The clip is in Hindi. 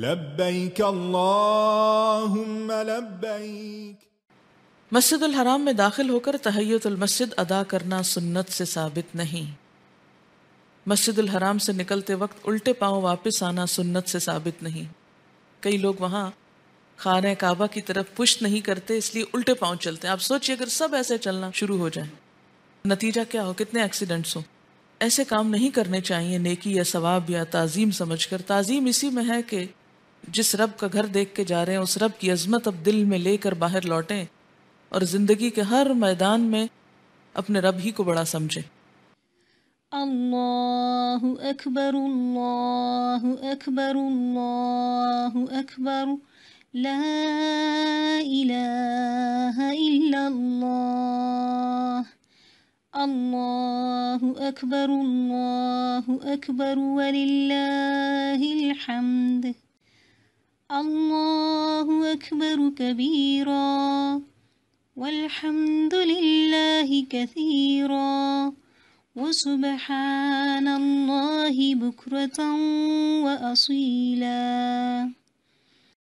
लब्बैक अल्लाहुम्म लब्बैक मस्जिद हराम में दाखिल होकर तहैतुलमस्जिद अदा करना सुन्नत से साबित नहीं मस्जिद हराम से निकलते वक्त उल्टे पाँव वापस आना सुन्नत से साबित नहीं कई लोग वहाँ खान काबा की तरफ पुश नहीं करते इसलिए उल्टे पाँव चलते हैं आप सोचिए अगर सब ऐसे चलना शुरू हो जाए नतीजा क्या हो कितने एक्सीडेंट्स हों ऐसे काम नहीं करने चाहिए नेकी या सवाब या ताज़ीम समझ कर ताज़ीम इसी में है कि جس رب کا گھر دیکھ کے جا رہے ہیں اس رب کی عظمت اب دل میں لے کر باہر لوٹیں اور زندگی کے ہر میدان میں اپنے رب ہی کو بڑا سمجھیں اللہ اللہ اللہ اکبر اکبر اکبر لا الہ الا اللہ اللہ اکبر اللہ اکبر وللہ الحمد الله أكبر كبيرا والحمد لله كثيرا وسبحان الله بكرة وأصيلا